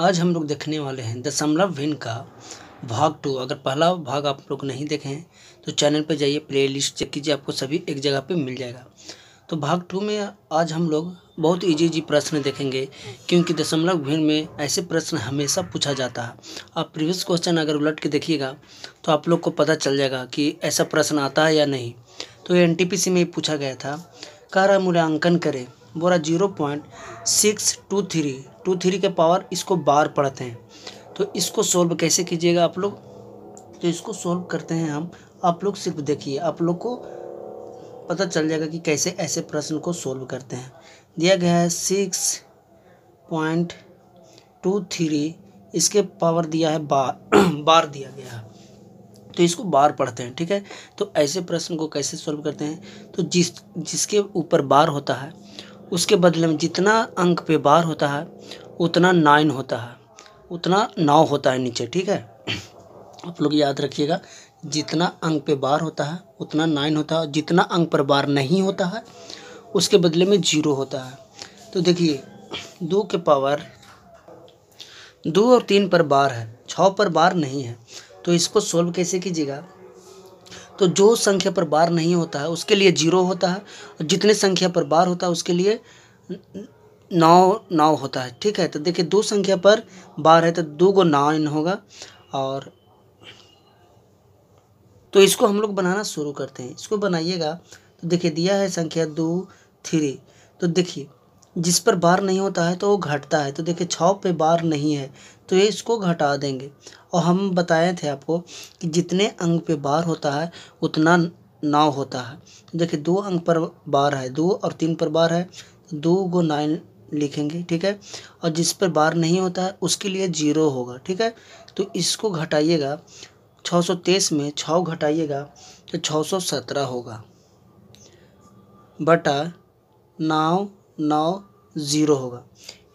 आज हम लोग देखने वाले हैं दशमलव भिन्न का भाग टू अगर पहला भाग आप लोग नहीं देखे हैं तो चैनल पर जाइए प्ले लिस्ट चेक कीजिए आपको सभी एक जगह पे मिल जाएगा तो भाग टू में आज हम लोग बहुत इजी इजी प्रश्न देखेंगे क्योंकि दशमलव भिन्न में ऐसे प्रश्न हमेशा पूछा जाता है आप प्रीवियस क्वेश्चन अगर उलट के देखिएगा तो आप लोग को पता चल जाएगा कि ऐसा प्रश्न आता है या नहीं तो एन में पूछा गया था कारा मूल्यांकन करें बोरा zero point six two three two three के पावर इसको बार पढ़ते हैं तो इसको सोल्व कैसे कीजिएगा आप लोग तो इसको सोल्व करते हैं हम आप लोग सिर्फ देखिए आप लोग को पता चल जाएगा कि कैसे ऐसे प्रश्न को सोल्व करते हैं दिया गया है सिक्स पॉइंट टू थ्री इसके पावर दिया है बार बार दिया गया है तो इसको बार पढ़ते हैं ठीक है तो ऐसे प्रश्न को कैसे सॉल्व करते हैं तो जिस जिसके ऊपर बार होता है उसके बदले में जितना अंक पे बार होता है उतना नाइन होता है उतना नौ होता है नीचे ठीक है आप लोग याद रखिएगा जितना अंक पे बार होता है उतना नाइन होता है जितना अंक पर बार नहीं होता है उसके बदले में जीरो होता है तो देखिए दो के पावर दो और तीन पर बार है छः पर बार नहीं है तो इसको सोल्व कैसे कीजिएगा तो जो संख्या पर बार नहीं होता है उसके लिए जीरो होता है और जितने संख्या पर बार होता है उसके लिए नौ नौ होता है ठीक है तो देखिए दो संख्या पर बार है तो दो गो नाइन होगा और तो इसको हम लोग बनाना शुरू करते हैं इसको बनाइएगा तो देखिए दिया है संख्या दो थ्री तो देखिए जिस पर बार नहीं होता है तो वो घटता है तो देखिए छ पे बार नहीं है तो ये इसको घटा देंगे और हम बताए थे आपको कि जितने अंग पे बार होता है उतना नाव होता है तो देखिए दो अंग पर बार है दो और तीन पर बार है तो दो गो नाइन लिखेंगे ठीक है और जिस पर बार नहीं होता है उसके लिए जीरो होगा ठीक है तो इसको घटाइएगा तेईस में छः घटाइएगा तो 617 होगा बटा नाव नौ ज़ीरो होगा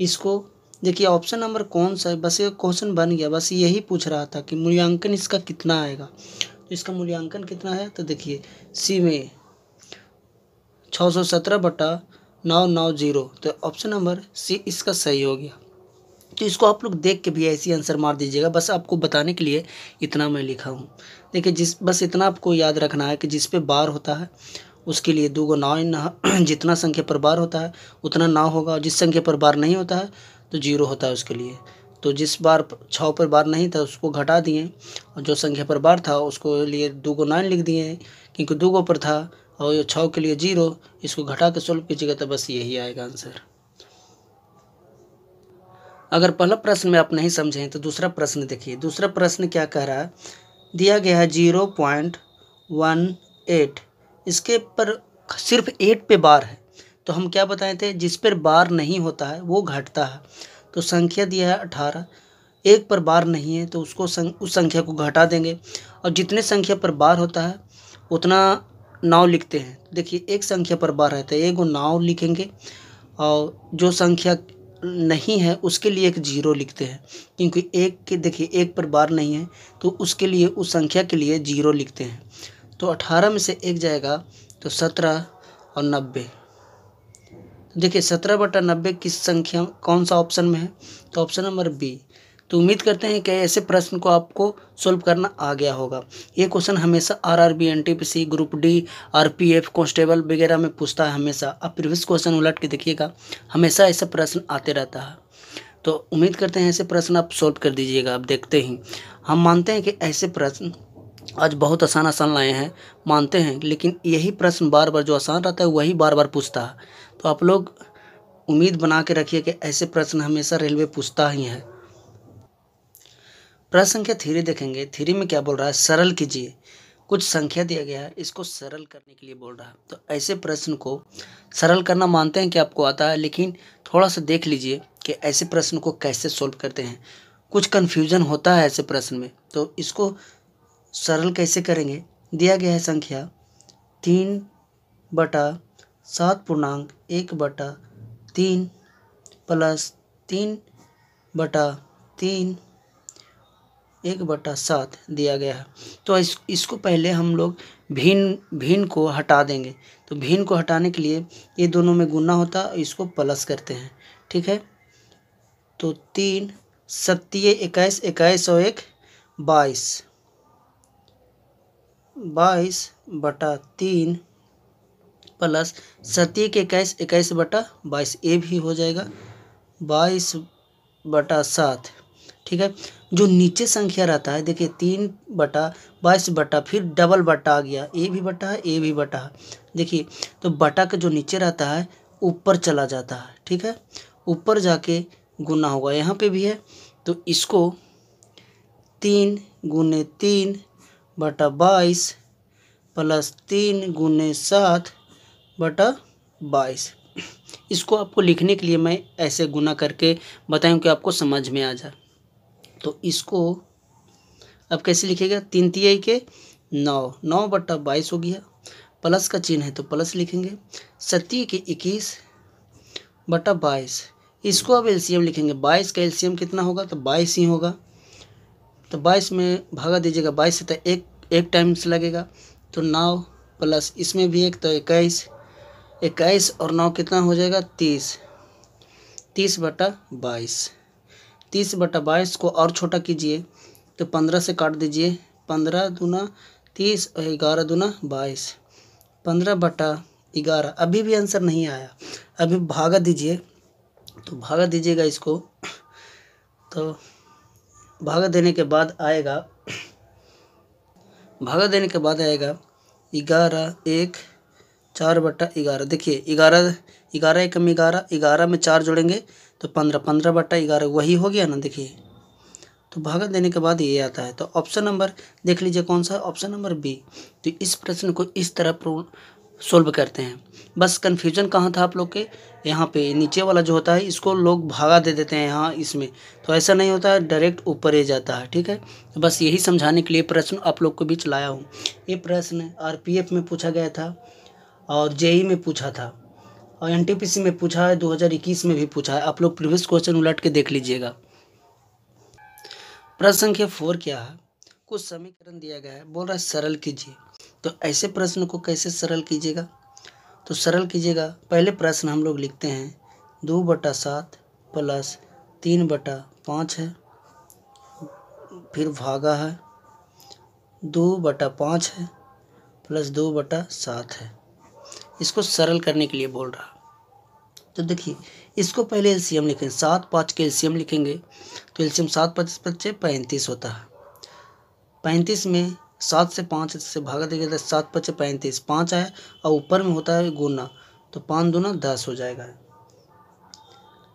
इसको देखिए ऑप्शन नंबर कौन सा है बस ये क्वेश्चन बन गया बस यही पूछ रहा था कि मूल्यांकन इसका कितना आएगा तो इसका मूल्यांकन कितना है तो देखिए सी में छः सौ सत्रह बटा नौ नौ जीरो तो ऑप्शन नंबर सी इसका सही हो गया तो इसको आप लोग देख के भी ऐसी आंसर मार दीजिएगा बस आपको बताने के लिए इतना मैं लिखा हूँ देखिए जिस बस इतना आपको याद रखना है कि जिस पे बार होता है उसके लिए दो गो नाव जितना संख्या पर बार होता है उतना नाव होगा और जिस संख्या पर बार नहीं होता है तो जीरो होता है उसके लिए तो जिस बार छः पर बार नहीं था उसको घटा दिए और जो संख्या पर बार था उसको लिए दो गो नाइन लिख दिए क्योंकि दो गो पर था और ये छः के लिए जीरो इसको घटा के सोल्व कीजिएगा तो बस यही आएगा आंसर अगर पहला प्रश्न में आप नहीं समझें तो दूसरा प्रश्न देखिए दूसरा प्रश्न क्या कह रहा है दिया गया है जीरो पॉइंट वन एट इसके पर सिर्फ एट पे बार है तो हम क्या बताए थे जिस पर बार नहीं होता है वो घटता है तो संख्या दिया है अठारह एक पर बार नहीं है तो उसको सं, उस संख्या को घटा देंगे और जितने संख्या पर बार होता है उतना नाव लिखते हैं देखिए एक संख्या पर बार रहता है एक वो नाव लिखेंगे और जो संख्या नहीं है उसके लिए एक जीरो लिखते हैं क्योंकि एक के देखिए एक पर बार नहीं है तो उसके लिए उस संख्या के लिए जीरो लिखते हैं तो अठारह में से एक जाएगा तो सत्रह और नब्बे देखिए सत्रह बटा नब्बे किस संख्या कौन सा ऑप्शन में है तो ऑप्शन नंबर बी तो उम्मीद करते हैं कि ऐसे प्रश्न को आपको सॉल्व करना आ गया होगा ये क्वेश्चन हमेशा R R B N T P C group D R P F constable वगैरह में पूछता है हमेशा आप प्रीवियस क्वेश्चन उलट के देखिएगा हमेशा ऐसा प्रश्न आते रहता है तो उम्मीद करते हैं ऐसे प्रश्न आप सॉल्व कर दीजिएगा आप देखते ही हम मानते हैं कि ऐसे प्रश्न आज बहुत आसान आसान लाए हैं मानते हैं लेकिन यही प्रश्न बार बार जो आसान रहता है वही बार बार पूछता है तो आप लोग उम्मीद बना के रखिए कि ऐसे प्रश्न हमेशा रेलवे पूछता ही है प्रश्न संख्या थ्री देखेंगे थ्री में क्या बोल रहा है सरल कीजिए कुछ संख्या दिया गया है इसको सरल करने के लिए बोल रहा है तो ऐसे प्रश्न को सरल करना मानते हैं कि आपको आता है लेकिन थोड़ा सा देख लीजिए कि ऐसे प्रश्न को कैसे सॉल्व करते हैं कुछ कन्फ्यूज़न होता है ऐसे प्रश्न में तो इसको सरल कैसे करेंगे दिया गया है संख्या तीन बटा सात पूर्णांक एक बटा तीन प्लस तीन बटा तीन एक बटा सात दिया गया है तो इस इसको पहले हम लोग भिन्न भिन्न को हटा देंगे तो भिन्न को हटाने के लिए ये दोनों में गुना होता इसको प्लस करते हैं ठीक है तो तीन सत्तीय इक्कीस इक्कीस और एक बाईस बाईस बटा तीन प्लस सती के इक्कीस इक्कीस बटा बाईस ए भी हो जाएगा बाईस बटा सात ठीक है जो नीचे संख्या रहता है देखिए तीन बटा बाईस बटा फिर डबल बटा आ गया ए भी बटा है ए भी बटा है देखिए तो बटा का जो नीचे रहता है ऊपर चला जाता है ठीक है ऊपर जाके गुना होगा यहाँ पे भी है तो इसको तीन गुने तीन बटा बाईस प्लस तीन गुने सात बटा बाईस इसको आपको लिखने के लिए मैं ऐसे गुना करके बताऊं कि आपको समझ में आ जाए तो इसको अब कैसे लिखेगा तीन तिहाई के नौ नौ बटा बाईस हो गया प्लस का चिन्ह है तो प्लस लिखेंगे सती के इक्कीस बटा बाईस इसको अब एलसीएम लिखेंगे बाईस का एलसीएम कितना होगा तो बाईस ही होगा तो बाईस में भागा दीजिएगा बाईस से तो एक एक टाइम्स लगेगा तो नौ प्लस इसमें भी एक तो इक्कीस इक्कीस और नौ कितना हो जाएगा तीस तीस बटा बाईस तीस बटा बाईस को और छोटा कीजिए तो पंद्रह से काट दीजिए पंद्रह दूना तीस और ग्यारह दूना बाईस पंद्रह बटा ग्यारह अभी भी आंसर नहीं आया अभी भागा दीजिए तो भागा दीजिएगा इसको तो भागा देने के बाद आएगा भागा देने के बाद आएगा ग्यारह एक चार बट्टा ग्यारह देखिए ग्यारह ग्यारह एक कम ग्यारह ग्यारह में चार जोड़ेंगे तो पंद्रह पंद्रह बट्टा ग्यारह वही हो गया ना देखिए तो भागा देने के बाद ये आता है तो ऑप्शन नंबर देख लीजिए कौन सा ऑप्शन नंबर बी तो इस प्रश्न को इस तरह सोल्व करते हैं बस कन्फ्यूजन कहाँ था आप लोग के यहाँ पे नीचे वाला जो होता है इसको लोग भागा दे देते हैं यहाँ इसमें तो ऐसा नहीं होता है डायरेक्ट ऊपर ही जाता है ठीक है बस यही समझाने के लिए प्रश्न आप लोग के बीच लाया हूँ ये प्रश्न एफ में पूछा गया था और जेई e में पूछा था और एन में पूछा है 2021 में भी पूछा है आप लोग प्रीवियस क्वेश्चन उलट के देख लीजिएगा प्रश्न संख्या फोर क्या है कुछ समीकरण दिया गया है बोल रहा है सरल कीजिए तो ऐसे प्रश्न को कैसे सरल कीजिएगा तो सरल कीजिएगा पहले प्रश्न हम लोग लिखते हैं दो बटा सात प्लस तीन बटा पाँच है फिर भागा है दो बटा पाँच है प्लस दो बटा सात है इसको सरल करने के लिए बोल रहा तो देखिए इसको पहले एलसीएम लिखें सात पाँच के एलसीएम लिखेंगे तो एलसीएम सात पच्चीस पच्चे पैंतीस होता है पैंतीस में सात से पाँच से भागा देखिए जाता तो सात पच्चे पैंतीस पाँच आया और ऊपर में होता है गुना तो पाँच दूना दस हो जाएगा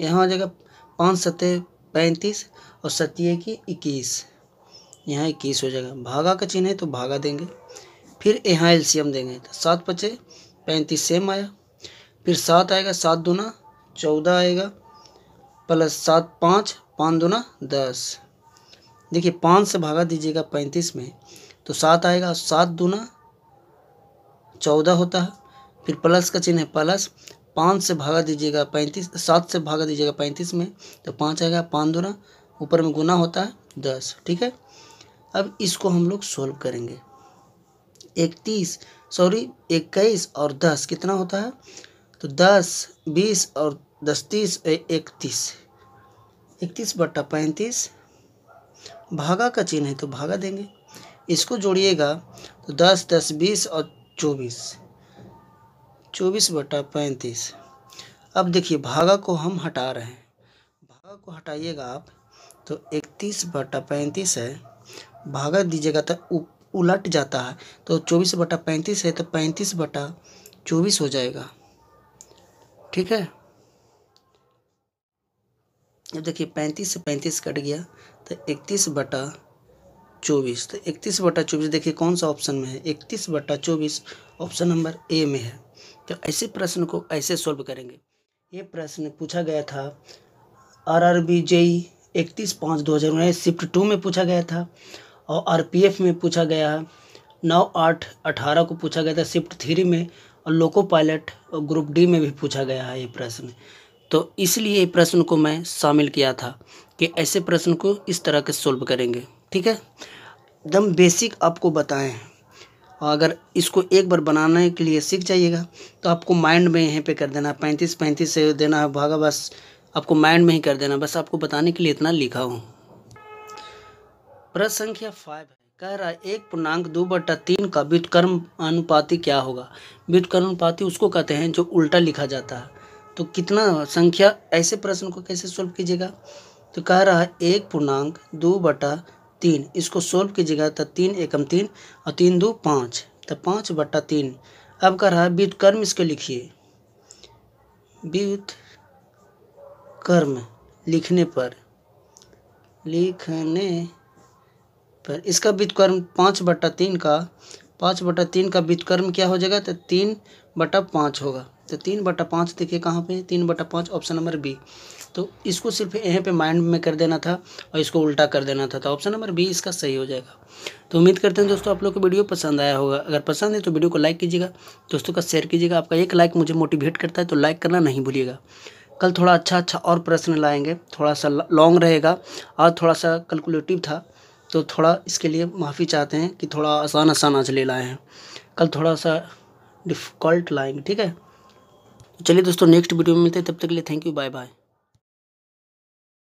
यहाँ आ जाएगा पाँच सत्य पैंतीस और सत्य की इक्कीस यहाँ इक्कीस हो जाएगा भागा का चिन्ह है तो भागा देंगे फिर यहाँ एलसीएम देंगे तो सात पचे पैंतीस सेम आया फिर सात आएगा सात दूना चौदह आएगा प्लस सात पाँच पाँच दूना दस देखिए पाँच से भागा दीजिएगा पैंतीस में तो सात आएगा सात दूना चौदह होता है फिर प्लस का चिन्ह है प्लस पाँच से भागा दीजिएगा पैंतीस सात से भागा दीजिएगा पैंतीस में तो पाँच आएगा पाँच दूना ऊपर में गुना होता है दस ठीक है अब इसको हम लोग सोल्व करेंगे इकतीस सॉरी इक्कीस और दस कितना होता है तो दस बीस और दस तीस इकतीस इकतीस बट्टा पैंतीस भागा का चिन्ह है तो भागा देंगे इसको जोड़िएगा तो दस दस बीस और चौबीस चौबीस बटा पैंतीस अब देखिए भागा को हम हटा रहे हैं भागा को हटाइएगा आप तो इकतीस बटा पैंतीस है भागा दीजिएगा तो उलट जाता है तो चौबीस बटा पैंतीस है तो पैंतीस बटा चौबीस हो जाएगा ठीक है अब देखिए पैंतीस से पैंतीस कट गया तो इकतीस बटा चौबीस तो इकतीस बटा चौबीस देखिए कौन सा ऑप्शन में है इकतीस बटा चौबीस ऑप्शन नंबर ए में है तो ऐसे प्रश्न को ऐसे सॉल्व करेंगे ये प्रश्न पूछा गया था आर आर बी जेई इकतीस पाँच दो हज़ार उन्नीस शिफ्ट टू में पूछा गया था और आर पी एफ में पूछा गया है नौ आठ अठारह को पूछा गया था शिफ्ट थ्री में और लोको पायलट और ग्रुप डी में भी पूछा गया है ये प्रश्न तो इसलिए ये प्रश्न को मैं शामिल किया था कि ऐसे प्रश्न को इस तरह के सॉल्व करेंगे ठीक है एकदम बेसिक आपको बताएं अगर इसको एक बार बनाने के लिए सीख जाइएगा तो आपको माइंड में यहीं पे कर देना है पैंतीस पैंतीस से देना है भागा बस आपको माइंड में ही कर देना बस आपको बताने के लिए इतना लिखा हूँ प्रश्न संख्या फाइव कह रहा है एक पूर्णांक दो बटा तीन का व्युतकर्म अनुपाति क्या होगा व्युतकर्म अनुपाति उसको कहते हैं जो उल्टा लिखा जाता है तो कितना संख्या ऐसे प्रश्न को कैसे सॉल्व कीजिएगा तो कह रहा है एक पूर्णांक दो बटा तीन इसको सोल्व कीजिएगा तो तीन एकम तीन और तीन दो पाँच तो पाँच बट्टा तीन अब कर रहा है व्युतकर्म इसको लिखिए व्युत कर्म लिखने पर लिखने पर इसका व्युतकर्म पाँच बट्टा तीन का पाँच बटा तीन का व्युतकर्म क्या हो जाएगा तो तीन बटा पाँच होगा तो तीन बटा पाँच देखिए कहाँ पे तीन बटा पाँच ऑप्शन नंबर बी तो इसको सिर्फ यहाँ पे माइंड में कर देना था और इसको उल्टा कर देना था तो ऑप्शन नंबर बी इसका सही हो जाएगा तो उम्मीद करते हैं दोस्तों आप लोग को वीडियो पसंद आया होगा अगर पसंद है तो वीडियो को लाइक कीजिएगा दोस्तों का शेयर कीजिएगा आपका एक लाइक मुझे मोटिवेट करता है तो लाइक करना नहीं भूलिएगा कल थोड़ा अच्छा अच्छा और प्रश्न लाएंगे थोड़ा सा लॉन्ग रहेगा और थोड़ा सा कैलकुलेटिव था तो थोड़ा इसके लिए माफ़ी चाहते हैं कि थोड़ा आसान आसान आज ले लाए हैं कल थोड़ा सा डिफ़िकल्ट लाएंगे ठीक है तो चलिए दोस्तों नेक्स्ट वीडियो में मिलते हैं तब तक के लिए थैंक यू बाय बाय